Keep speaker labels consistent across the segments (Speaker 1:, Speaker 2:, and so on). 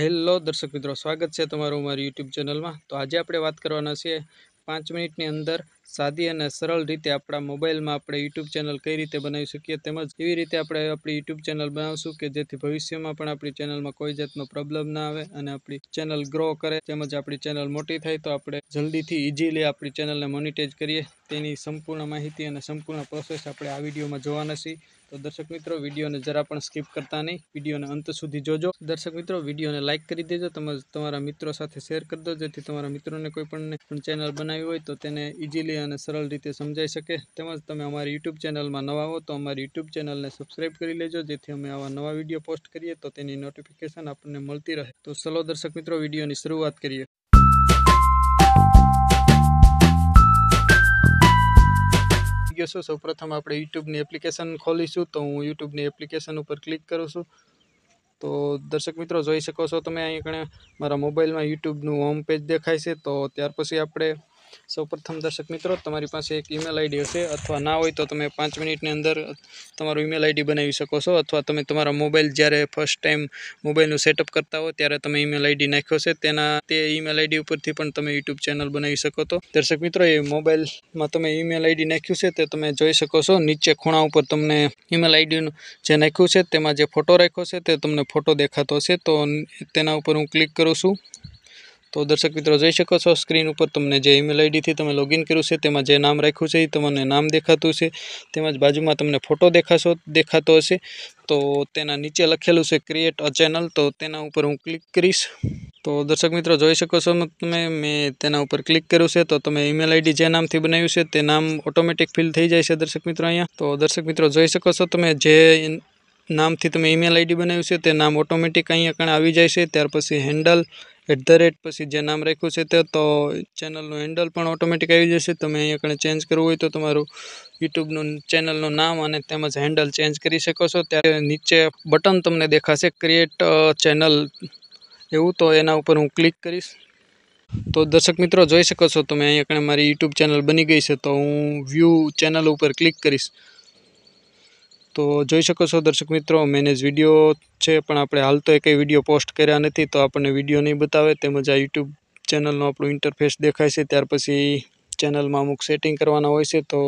Speaker 1: hello દર્શક મિત્રો સ્વાગત છે તમારું મારી યુટ્યુબ ચેનલમાં તો આજે આપણે વાત કરવાના છીએ પાંચ મિનિટની અંદર સાદી અને સરળ રીતે આપણા મોબાઈલમાં આપણે યુટ્યુબ ચેનલ કઈ રીતે બનાવી શકીએ તેમજ એવી રીતે આપણે આપણી યુટ્યુબ ચેનલ બનાવશું કે જેથી ભવિષ્યમાં પણ આપણી ચેનલમાં કોઈ જાતનો પ્રોબ્લેમ ના આવે અને આપણી ચેનલ ગ્રો કરે તેમજ આપણી ચેનલ મોટી થાય તો આપણે જલ્દીથી ઇઝીલી આપણી ચેનલને મોનિટાઈઝ કરીએ તેની સંપૂર્ણ માહિતી અને સંપૂર્ણ પ્રોસેસ આપણે આ વિડીયોમાં જોવાના છીએ તો દર્શક મિત્રો વિડીયોને જરા પણ સ્કીપ કરતા નહીં વિડીયોને અંત સુધી જોજો દર્શક મિત્રો વિડીયોને લાઇક કરી દેજો તેમજ તમારા મિત્રો સાથે શેર કરી દો જેથી તમારા મિત્રોને કોઈ પણ ચેનલ બનાવી હોય તો તેને ઇઝીલી અને સરળ રીતે સમજાઈ શકે તેમજ તમે અમારી યુટ્યુબ ચેનલમાં નવા હો તો અમારી યુટ્યુબ ચેનલને સબસ્ક્રાઈબ કરી લેજો જેથી અમે આવા નવા વિડીયો પોસ્ટ કરીએ તો તેની નોટિફિકેશન આપણને મળતી રહે તો સલો દર્શક મિત્રો વિડીયોની શરૂઆત કરીએ ગયો છું સૌપ્રથમ આપણે યુટ્યુબની એપ્લિકેશન ખોલીશું તો હું યુટ્યુબની એપ્લિકેશન ઉપર ક્લિક કરું છું તો દર્શક મિત્રો જોઈ શકો છો તમે અહીં કણે મારા મોબાઈલમાં યુટ્યુબનું હોમ પેજ દેખાય છે તો ત્યાર પછી આપણે સૌ પ્રથમ દર્શક મિત્રો તમારી પાસે એક ઈમેલ આઈડી હશે અથવા ના હોય તો તમે પાંચ મિનિટની અંદર તમારું ઈમેલ આઈડી બનાવી શકો છો અથવા તમે તમારા મોબાઈલ જ્યારે ફર્સ્ટ ટાઈમ મોબાઈલનું સેટઅપ કરતા હો ત્યારે તમે ઈમેલ આઈડી નાખ્યો છે તેના તે ઈમેલ આઈડી ઉપરથી પણ તમે યુટ્યુબ ચેનલ બનાવી શકો તો દર્શક મિત્રો એ મોબાઈલમાં તમે ઈમેલ આઈડી નાખ્યું છે તે તમે જોઈ શકો છો નીચે ખૂણા ઉપર તમને ઈમેલ આઈડીનું જે નાખ્યું છે તેમાં જે ફોટો રાખ્યો છે તે તમને ફોટો દેખાતો હશે તો તેના ઉપર હું ક્લિક કરું છું તો દર્શક મિત્રો જોઈ શકો છો સ્ક્રીન ઉપર તમને જે ઈમેલ આઈડીથી તમે લોગિન કર્યું છે તેમાં જે નામ રાખ્યું છે એ તમને નામ દેખાતું છે તેમજ બાજુમાં તમને ફોટો દેખાશો દેખાતો હશે તો તેના નીચે લખેલું છે ક્રિએટ અ ચેનલ તો તેના ઉપર હું ક્લિક કરીશ તો દર્શક મિત્રો જોઈ શકો છો તમે મેં તેના ઉપર ક્લિક કર્યું છે તો તમે ઈમેલ આઈડી જે નામથી બનાવ્યું છે તે નામ ઓટોમેટિક ફિલ થઈ જાય છે દર્શક મિત્રો અહીંયા તો દર્શક મિત્રો જોઈ શકો છો તમે જે નામથી તમે ઈમેલ આઈડી બનાવ્યું છે તે નામ ઓટોમેટિક અહીંયા કણ આવી જાય છે ત્યાર પછી હેન્ડલ એટ ધ રેટ પછી જે નામ રાખ્યું છે તે તો ચેનલનું હેન્ડલ પણ ઓટોમેટિક આવી જશે તમે અહીંયા કણે ચેન્જ કરવું હોય તો તમારું યુટ્યુબનું ચેનલનું નામ અને તેમજ હેન્ડલ ચેન્જ કરી શકો છો ત્યારે નીચે બટન તમને દેખાશે ક્રિએટ ચેનલ એવું તો એના ઉપર હું ક્લિક કરીશ તો દર્શક મિત્રો જોઈ શકો છો તમે અહીંયા કણે મારી યુટ્યુબ ચેનલ બની ગઈ છે તો હું વ્યૂ ચેનલ ઉપર ક્લિક કરીશ તો જોઈ શકો છો દર્શક મિત્રો મેનેજ વિડીયો છે પણ આપણે હાલ તો એકેય વિડીયો પોસ્ટ કર્યા નથી તો આપણને વિડીયો નહીં બતાવે તેમજ આ યુટ્યુબ ચેનલનો આપણું ઇન્ટરફેસ દેખાય છે ત્યાર પછી ચેનલમાં અમુક સેટિંગ કરવાના હોય છે તો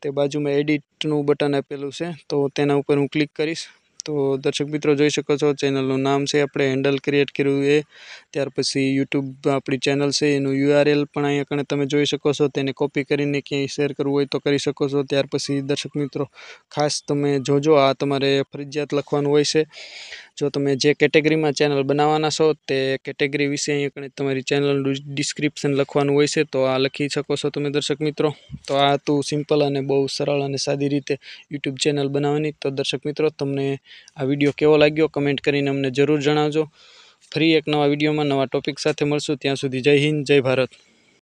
Speaker 1: તે બાજુમાં એડિટનું બટન આપેલું છે તો તેના ઉપર હું ક્લિક કરીશ તો દર્શક મિત્રો જોઈ શકો છો ચેનલનું નામ છે આપણે હેન્ડલ ક્રિએટ કર્યું એ ત્યાર પછી યુટ્યુબ આપણી ચેનલ છે એનું યુઆરએલ પણ અહીંયા કણે તમે જોઈ શકો છો તેને કોપી કરીને ક્યાંય શેર કરવું હોય તો કરી શકો છો ત્યાર પછી દર્શક મિત્રો ખાસ તમે જોજો આ તમારે ફરજિયાત લખવાનું હોય છે જો તમે જે કેટેગરીમાં ચેનલ બનાવવાના છો તે કેટેગરી વિશે અહીં કણે તમારી ચેનલનું ડિસ્ક્રિપ્શન લખવાનું હોય છે તો આ લખી શકો છો તમે દર્શક મિત્રો તો આ હતું સિમ્પલ અને બહુ સરળ અને સાદી રીતે યુટ્યુબ ચેનલ બનાવવાની તો દર્શક મિત્રો તમને આ વિડીયો કેવો લાગ્યો કમેન્ટ કરીને અમને જરૂર જણાવજો ફરી એક નવા વિડીયોમાં નવા ટોપિક સાથે મળશું ત્યાં સુધી જય હિન્દ જય ભારત